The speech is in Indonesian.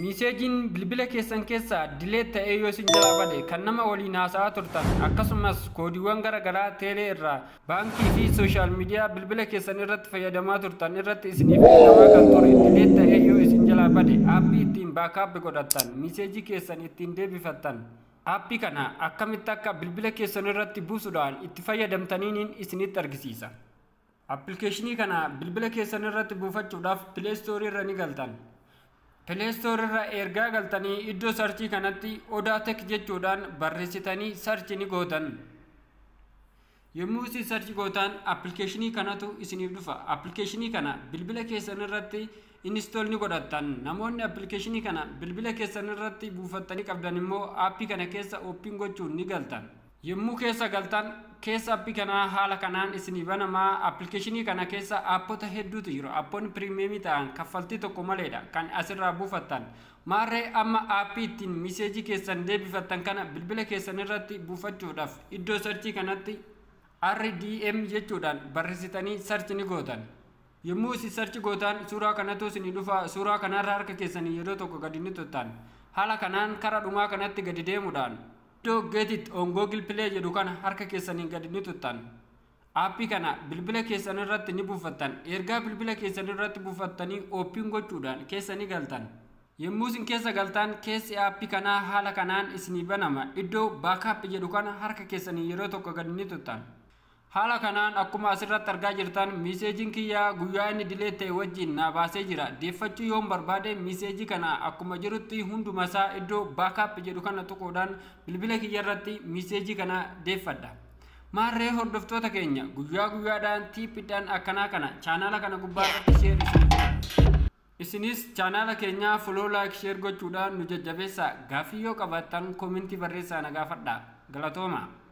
miseejiin bilbila keessan keessaa dilee ta'ee yoo isin jalaa bade kan nama waliin haasa'aa akasumas akkasumas koodiiwwan garaagaraa teelee irraa baankii fi sooshaal miidiyaa bilbila keessan faya fayyadamaa turtan irratti isiniif kennamaa kan ture dilee ta'ee yoo isin jalaa bade aappii ittiin baakaappi godhattan miseejii keessan ittiin deebifattan aappii kana akkamitti akka bilbila keessan dam taninin itti fayyadamtaniin isinitti argisiisa appilikeeshinii kana bilbila keessan irratti buufachuudhaaf pileestoorii irra ni galtan pileestoor irra ergaa galtanii iddoo sarchii kanatti odaa tek jechuudhaan barreessitanii sarchi ni gootan. Yommuu isin sarchi gootaan appilikeeshinii kanatu isiniif dhufa. Appilikeeshinii kana bilbila keessan irratti inistool ni godhattan. Namoonni appilikeeshinii kana bilbila keessan irratti buufattanii qabdan immoo aappii kana keessa oppiin gochuun ni galtan. yemmu kesa galtan keessa appii kanaa haala kanaan isinii banamaa application kana keessa appota hedduutu jiru appoonni pirimeemii ta'an kaffaltii tokko maleedha kan asirraa buufattan maarree amma aappii ittiin miseejii keessan deebifattan kana bilbila keessan irratti buufachuudhaaf iddoo sarchii kanatti rdm jechuudhaan barreessitanii sarchi ni gootan yommuu isin sarchi gootaan suuraa kanatu isinii dhufa suuraa kanarra harka keessanii yeroo tokko gadi ni tuttan haala kanaan kara dhumaa kanatti gadi deemuudhaan iddoo geetit on googil jedhu kan harka keessaniin gad ni tuttan appii kana bilbila keessan irratti ni buufattan ergaa bilbila keessan irratti buufattanii ooppiin gochuudhaan keessa ni galtan yommuu isin keessa galtaan keessi aappii kanaa haala kanaan isinii banama iddoo baakaap jedhu kan harka keessanii yeroo tokko gad ni tuttan Hala kanan aku asirratti argaa jirtan miseejiin kia guyyaa ini dilete wajin na bahasa jira deeffachuu yoon barbaade mesejing kana aku majeruti hundu masa edo baakaap jedhu kana tuquudhaan bilbila kiyya irratti mesejing kana deeffadha maarree hordoftoota keenya guyyaa guya tiipidhaan akkanaa kana chaanaala kana gubbaa di share isinis chaanaala follow like share go gochuudhaan nu jabesa gafio kabatan qabaattan koomintii naga nagaafadha galatoma.